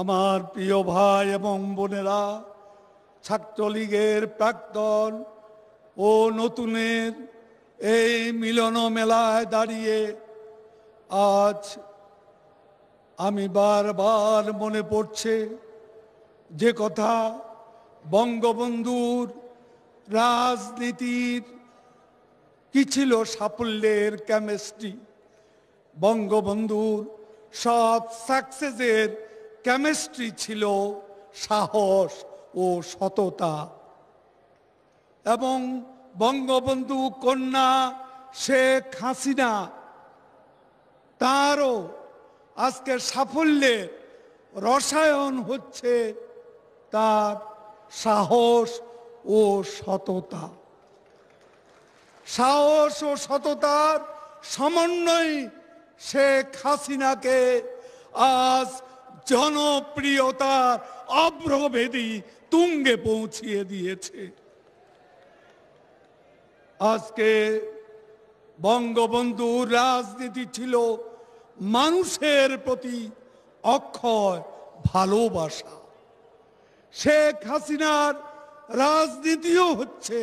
আমার প্রিয় ভাই এবং বোনেরা ছাত্রলীগের প্রাক্তন ও নতুনের এই মিলন মেলায় দাঁড়িয়ে আজ আমি বারবার মনে পড়ছে যে কথা বঙ্গবন্ধুর রাজনীতির কি ছিল সাফল্যের কেমিস্ট্রি বঙ্গবন্ধুর সব সাকসেসের কেমিস্ট্রি ছিল সাহস ও সততা এবং বঙ্গবন্ধু কন্যা শেখ হাসিনা তারও আজকে সাফল্যের রসায়ন হচ্ছে তার সাহস ও সততা সাহস ও সততার সমন্বয় শেখ হাসিনাকে আজ জনপ্রিয়তার অভ্রভেদী তুঙ্গে পৌঁছিয়ে দিয়েছে আজকে বঙ্গবন্ধুর রাজনীতি ছিল মানুষের প্রতি অক্ষয় ভালোবাসা শেখ হাসিনার রাজনীতিও হচ্ছে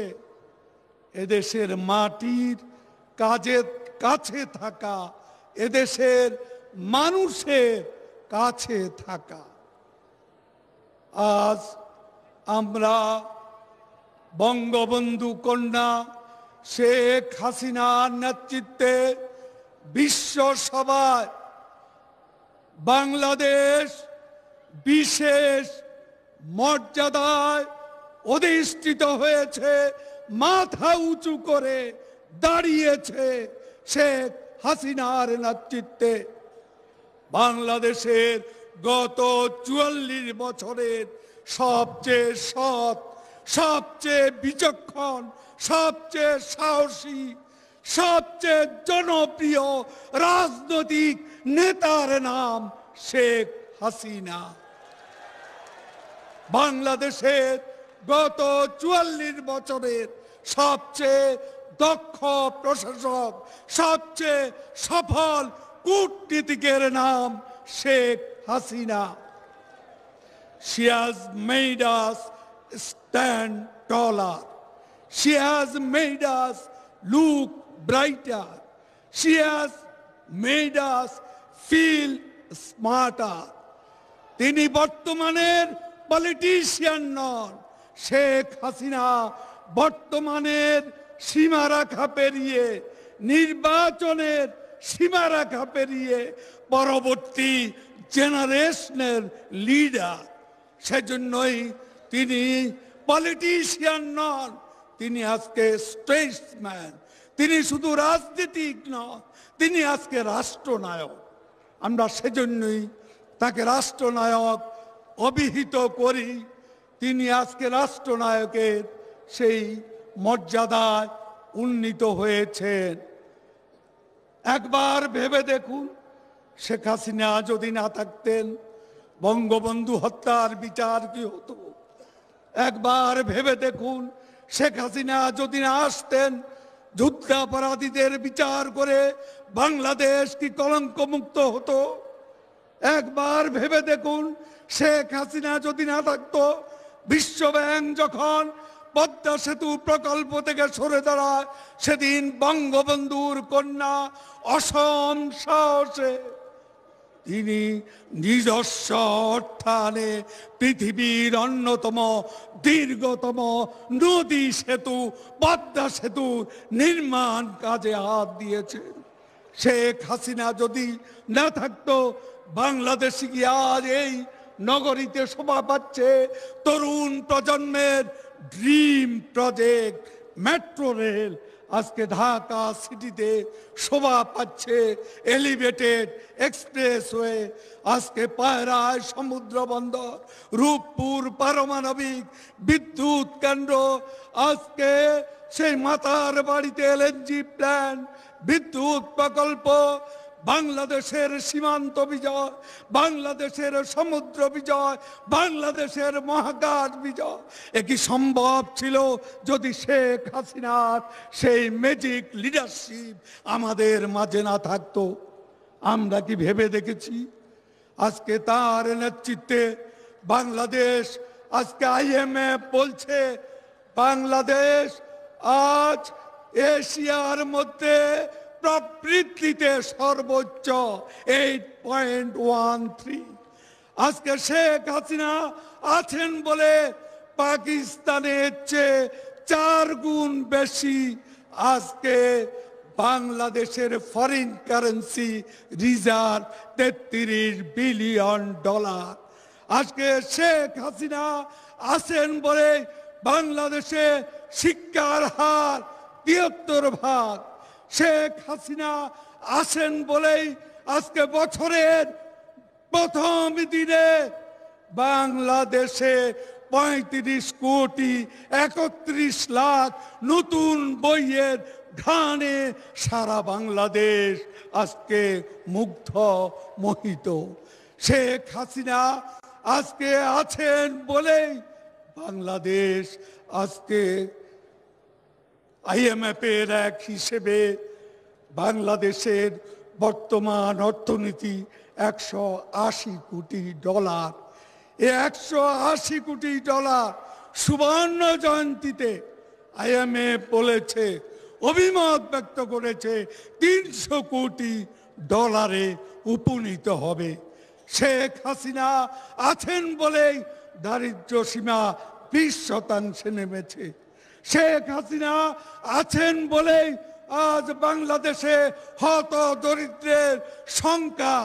এদেশের মাটির কাজের কাছে থাকা এদেশের মানুষের কাছে থাকা আজ আমরা বঙ্গবন্ধু কন্যা শেখ হাসিনার নেতৃত্বে বিশ্ব সভায় বাংলাদেশ বিশেষ মর্যাদায় অধিষ্ঠিত হয়েছে মাথা উঁচু করে দাঁড়িয়েছে শেখ হাসিনার নেতৃত্বে বাংলাদেশের গত চুয়াল্লিশ বছরের সবচেয়ে সৎ সবচেয়ে বিচক্ষণ সবচেয়ে সাহসী সবচেয়ে জনপ্রিয় রাজনৈতিক নেতার নাম শেখ হাসিনা বাংলাদেশের গত চুয়াল্লিশ বছরের সবচেয়ে দক্ষ প্রশাসক সবচেয়ে সফল কূটনীতিকের নাম শেখ হাসিনা শি হাজ আস স্ট্যান্ড টলার শি হাজ মেডাস লুক ব্রাইটার শি হাজ আস ফিল স্মার্টার তিনি বর্তমানের পলিটিশিয়ান নন শেখ হাসিনা বর্তমানের সীমারা খাপেরিয়ে নির্বাচনের সীমারেখা পেরিয়ে পরবর্তী জেনারেশনের লিডার সেজন্যই তিনি পলিটিশিয়ান নন তিনি আজকে স্টেটসম্যান তিনি শুধু রাজনীতিক নন তিনি আজকে রাষ্ট্রনায়ক আমরা সেজন্যই তাকে রাষ্ট্রনায়ক অভিহিত করি তিনি আজকে রাষ্ট্রনায়কের সেই মর্যাদায় উন্নীত হয়েছেন একবার ভেবে দেখুন শেখ হাসিনা যদি না থাকতেন বঙ্গবন্ধু হত্যার বিচার কি হতো একবার ভেবে দেখুন শেখ হাসিনা যদি না আসতেন যুদ্ধাপরাধীদের বিচার করে বাংলাদেশ কি কলঙ্ক মুক্ত হতো একবার ভেবে দেখুন শেখ হাসিনা যদি না থাকতো বিশ্বব্যাংক যখন পদ্মা সেতু প্রকল্প থেকে সরে দাঁড়ায় সেদিন বঙ্গবন্ধুর কন্যা অসম সাহসে তিনি নিজস্ব অর্থানে পৃথিবীর অন্যতম দীর্ঘতম নদী সেতু পদ্মা সেতু নির্মাণ কাজে হাত দিয়েছেন শেখ হাসিনা যদি না থাকতো বাংলাদেশে কি আজ এই নগরীতে শোভা পাচ্ছে তরুণ প্রজন্মের ড্রিম প্রজেক্ট মেট্রো রেল আজকে ঢাকা সিটিতে শোভা পাচ্ছে এলিভেটেড এক্সপ্রেসওয়ে আজকে পায়রায় সমুদ্র বন্দর রূপপুর পারমাণবিক বিদ্যুৎ কেন্দ্র আজকে সেই মাতার বাড়িতে এলএনজি প্ল্যান্ট বিদ্যুৎ প্রকল্প বাংলাদেশের সীমান্ত বিজয় বাংলাদেশের সমুদ্র বিজয় বাংলাদেশের মহাকাশ বিজয় এ কি সম্ভব ছিল যদি শেখ হাসিনার সেই ম্যাজিক লিডারশিপ আমাদের মাঝে না থাকতো আমরা কি ভেবে দেখেছি আজকে তার নেতৃত্বে বাংলাদেশ আজকে আইএমএফ বলছে বাংলাদেশ আজ এশিয়ার মধ্যে প্রবৃত্তিতে সর্বোচ্চ এইট পয়েন্ট ওয়ান থ্রি আজকে শেখ হাসিনা আছেন বলে পাকিস্তানের চেয়ে চার গুণ বেশি আজকে বাংলাদেশের ফরেন কারেন্সি রিজার্ভ তেত্রিশ বিলিয়ন ডলার আজকে শেখ হাসিনা আছেন বলে বাংলাদেশে শিক্ষার হার তিয়াত্তর ভাগ শেখ হাসিনা আসেন বলেই আজকে বছরের প্রথম দিনে বাংলাদেশে পঁয়ত্রিশ কোটি একত্রিশ লাখ নতুন বইয়ের ঘানে সারা বাংলাদেশ আজকে মুগ্ধ মোহিত শেখ হাসিনা আজকে আছেন বলেই বাংলাদেশ আজকে আইএমএফের এক হিসেবে বাংলাদেশের বর্তমান অর্থনীতি একশো আশি কোটি ডলার এই একশো আশি কোটি ডলার সুবর্ণ জয়ন্তীতে আইএমএফ বলেছে অভিমত ব্যক্ত করেছে তিনশো কোটি ডলারে উপনীত হবে শেখ হাসিনা আছেন বলেই দারিদ্র সীমা বিশ শতাংশে নেমেছে শেখ হাসিনা আছেন বলেই আজ বাংলাদেশে হত দরিদ্রের সংখ্যা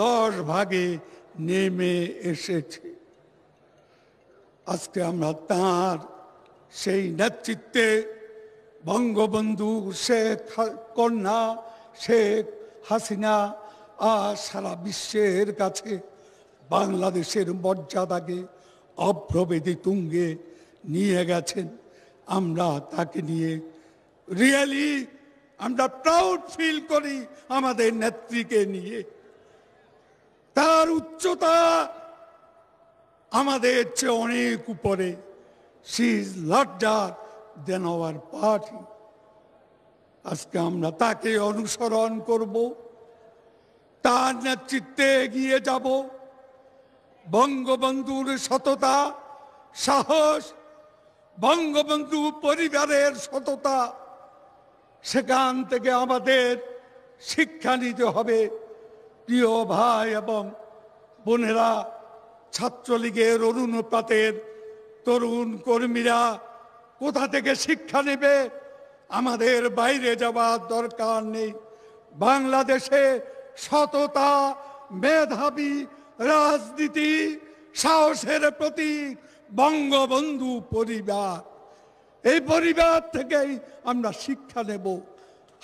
দশ ভাগে নেমে এসেছে আজকে আমরা তাঁর সেই নেতৃত্বে বঙ্গবন্ধু শেখ কন্যা শেখ হাসিনা আর সারা বিশ্বের কাছে বাংলাদেশের মর্যাদাকে অভ্রবেদী তুঙ্গে নিয়ে গেছেন আমরা তাকে নিয়ে রিয়েলি আমরা প্রাউড ফিল করি আমাদের নেত্রীকে নিয়ে তার উচ্চতা আমাদের চেয়ে অনেক উপরে she is larger than our party আজকে আমরা তাকে অনুসরণ করব তার নেতৃত্বে এগিয়ে যাব বঙ্গবন্ধুর সততা সাহস বঙ্গবন্ধু পরিবারের সততা সেখান থেকে আমাদের শিক্ষা নিতে হবে প্রিয় ভাই এবং বোনেরা ছাত্রলীগের অরুণপাতের তরুণ কর্মীরা কোথা থেকে শিক্ষা নেবে আমাদের বাইরে যাওয়ার দরকার নেই বাংলাদেশে সততা মেধাবী রাজনীতি সাহসের প্রতীক বঙ্গবন্ধু পরিবার এই পরিবার থেকেই আমরা শিক্ষা নেব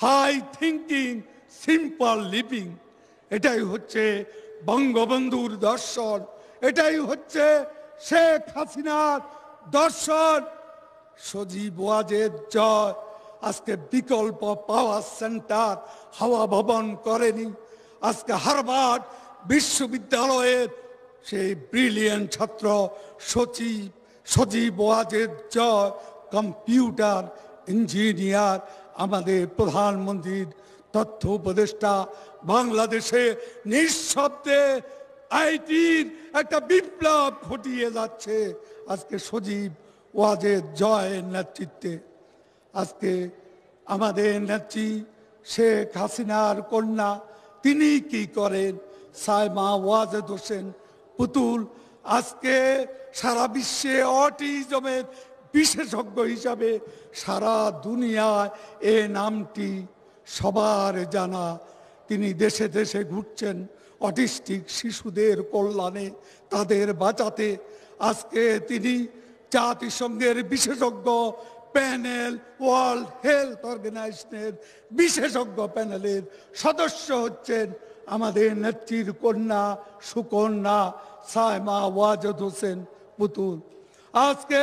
হাই থিঙ্কিং সিম্পল লিভিং এটাই হচ্ছে বঙ্গবন্ধুর দর্শন এটাই হচ্ছে শেখ হাসিনার দর্শন সজীব ওয়াজের জয় আজকে বিকল্প পাওয়ার সেন্টার হাওয়া ভবন করেনি আজকে হারবার্ড বিশ্ববিদ্যালয়ের সেই ব্রিলিয়ান ছাত্র সচিব সজীব ওয়াজেদ জয় কম্পিউটার ইঞ্জিনিয়ার আমাদের প্রধানমন্ত্রীর তথ্য উপদেষ্টা বাংলাদেশে নিঃশব্দে আইটির একটা বিপ্লব ঘটিয়ে যাচ্ছে আজকে সজীব ওয়াজেদ জয়ের নেতৃত্বে আজকে আমাদের নেত্রী শেখ হাসিনার কন্যা তিনি কি করেন সাইমা ওয়াজেদ হোসেন পুতুল আজকে সারা বিশ্বে অটিজমের বিশেষজ্ঞ হিসাবে সারা দুনিয়ায় এ নামটি সবার জানা তিনি দেশে দেশে ঘুরছেন অটিস্টিক শিশুদের কল্যাণে তাদের বাঁচাতে আজকে তিনি জাতিসংঘের বিশেষজ্ঞ প্যানেল ওয়ার্ল্ড হেলথ অর্গানাইজেশনের বিশেষজ্ঞ প্যানেলের সদস্য হচ্ছেন আমাদের নেত্রীর কন্যা সুকন্যা সায়মা ওয়াজদ হোসেন পুতুল আজকে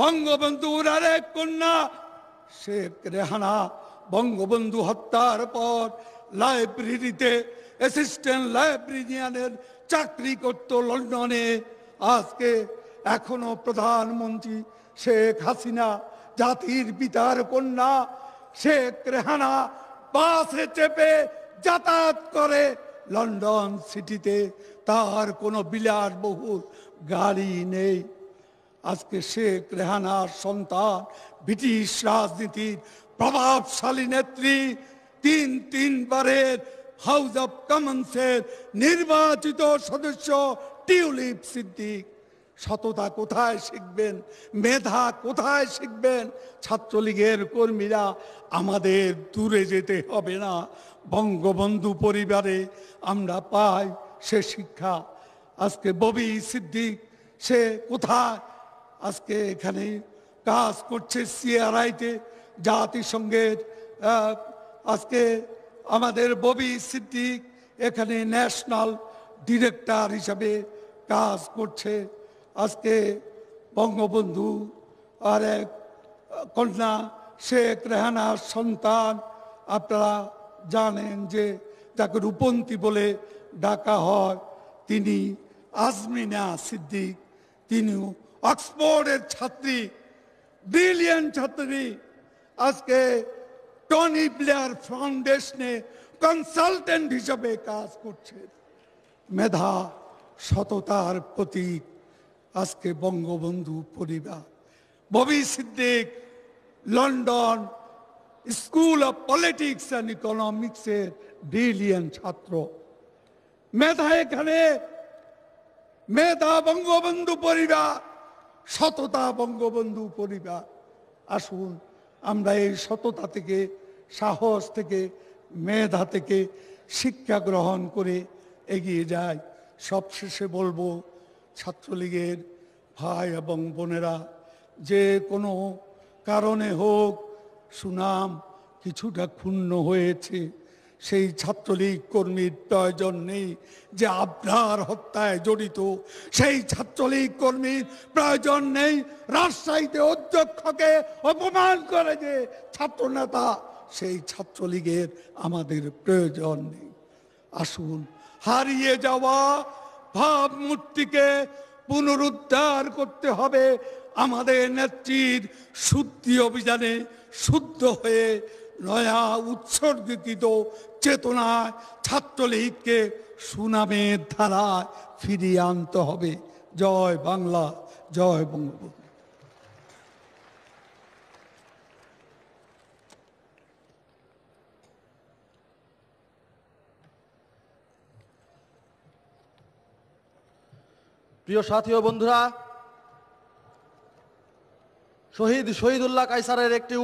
বঙ্গবন্ধুর আরেক কন্যা শেখ রেহানা বঙ্গবন্ধু হত্যার পর লাইব্রেরিতে অ্যাসিস্ট্যান্ট লাইব্রেরিয়ানের চাকরি করত লন্ডনে আজকে এখনো প্রধানমন্ত্রী শেখ হাসিনা জাতির পিতার কন্যা শেখ রেহানা বাসে চেপে যাতায়াত করে লন্ডন সিটিতে তার কোনো বিলাসবহুল গাড়ি নেই আজকে শেখ রেহানার সন্তান ব্রিটিশ রাজনীতির প্রভাবশালী নেত্রী তিন তিনবারের হাউস অব কমন্সের নির্বাচিত সদস্য টিউলিপ সিদ্দিক সততা কোথায় শিখবেন মেধা কোথায় শিখবেন ছাত্রলীগের কর্মীরা আমাদের দূরে যেতে হবে না বঙ্গবন্ধু পরিবারে আমরা পাই সে শিক্ষা আজকে ববি সিদ্দিক সে কোথায় আজকে এখানে কাজ করছে সিআরআইতে জাতিসংঘের আজকে আমাদের ববি সিদ্দিক এখানে ন্যাশনাল ডিরেক্টর হিসাবে কাজ করছে আজকে বঙ্গবন্ধু আর এক কন্যা শেখ রেহানার সন্তান আপনারা জানেন যে যাকে রূপন্তী বলে ডাকা হয় তিনি আজমিনা সিদ্দিক তিনিও অক্সফোর্ডের ছাত্রী ব্রিলিয়ান ছাত্রী আজকে টনি প্লেয়ার ফাউন্ডেশনে কনসালটেন্ট হিসাবে কাজ করছে মেধা সততার প্রতীক আজকে বঙ্গবন্ধু পরিবার Bobby Siddiq London School of Politics and ইকোনমিক্সের বিলিয়ন ছাত্র মেধা এখানে মেধা বঙ্গবন্ধু পরিবার সততা বঙ্গবন্ধু পরিবার আসুন আমরা এই সততা থেকে সাহস থেকে মেধা থেকে শিক্ষা গ্রহণ করে এগিয়ে যাই সবশেষে বলবো ছাত্রলীগের ভাই এবং বোনেরা যে কোনো কারণে হোক সুনাম কিছুটা ক্ষুণ্ণ হয়েছে সেই ছাত্রলীগ কর্মীর প্রয়োজন নেই যে আপনার হত্যায় জড়িত সেই ছাত্রলীগ কর্মীর প্রয়োজন নেই রাজশাহীতে অধ্যক্ষকে অপমান করে যে ছাত্রনেতা সেই ছাত্রলীগের আমাদের প্রয়োজন নেই আসুন হারিয়ে যাওয়া ভাবমূর্তিকে পুনরুদ্ধার করতে হবে আমাদের নেত্রীর শুদ্ধি অভিযানে শুদ্ধ হয়ে নয়া উৎসর্গীকৃত চেতনায় ছাত্রলীগকে সুনামের ধারায় ফিরিয়ে আনতে হবে জয় বাংলা জয় বঙ্গবন্ধু প্রিয় সাথী ও বন্ধুরা শহীদ শহীদুল্লাহ কাইসারের একটি